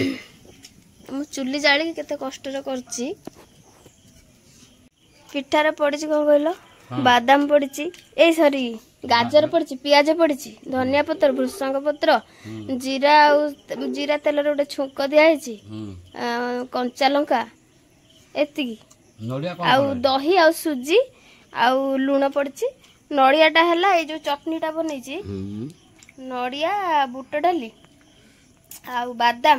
ମୁଁ ଚୁଲି ଜାଳିକି କେତେ କଷ୍ଟରେ କରିଛି ପିଠାରେ ପଡ଼ିଛି କ'ଣ କହିଲ ବାଦାମ ପଡ଼ିଛି ଏଇ ସରି ଗାଜର ପଡ଼ିଛି ପିଆଜ ପଡ଼ିଛି ଧନିଆ ପତ୍ର ଭୃଷଙ୍ଗ ପତ୍ର ଜିରା ଆଉ ଜିରା ତେଲରେ ଗୋଟେ ଛୁଙ୍କ ଦିଆହେଇଛି କଞ୍ଚା ଲଙ୍କା ଏତିକି ଆଉ ଦହି ଆଉ ସୁଜି ଆଉ ଲୁଣ ପଡ଼ିଛି ନଡ଼ିଆଟା ହେଲା ଏଇ ଯେଉଁ ଚଟଣିଟା ବନେଇଛି ନଡ଼ିଆ ବୁଟ ଡାଲି ଆଉ ବାଦାମ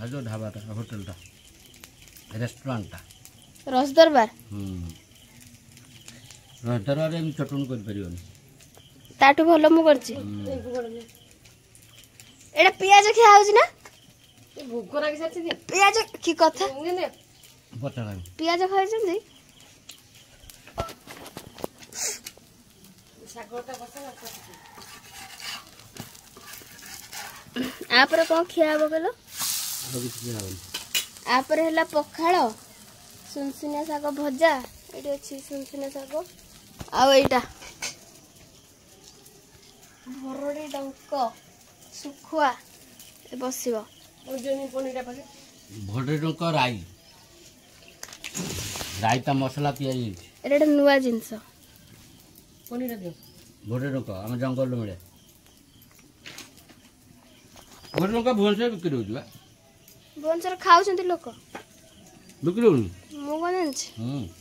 আর যে ঢাবাটা হোটেলটা রেস্টুরান্টটা রস দরবার হুম রস দরবারে আমি চটন করিপারিবনি তাঠু ভালো মু করছি এটা পিঁয়াজ খিয়া হচ্ছে না ভোগ কি কথা କ'ଣ ଖିଆ ହେବ କହିଲ ତାପରେ ହେଲା ପଖାଳ ସୁନସୁନିଆ ଶାଗ ଭଜା ଏଇଠି ଅଛି ସୁନସୁନିଆ ଶାଗ ଆଉ ଏଇଟା ଭରଡ଼ି ଡଙ୍କ ଶୁଖୁଆ ବସିବ ଭରଡ଼ି ଡଙ୍କ ରାଇ ରାଇ ମସଲା ତିଆରି ହେଇଛି ଏଇଟା ଗୋଟେ ନୂଆ ଜିନିଷ ଭରଡ଼ି ଡଙ୍କ ଆମ ଜଙ୍ଗଲରୁ ମିଳେ ଭରଡ଼ି ଡଙ୍କା ଭୁବନେଶ୍ୱର ବିକ୍ରି ହେଉଛି ବା ଭୁବନେଶ୍ୱର ଖାଉଛନ୍ତି ଲୋକ ବିକ୍ରି ହଉନି ମୁଁ କ'ଣ ଜାଣିଛି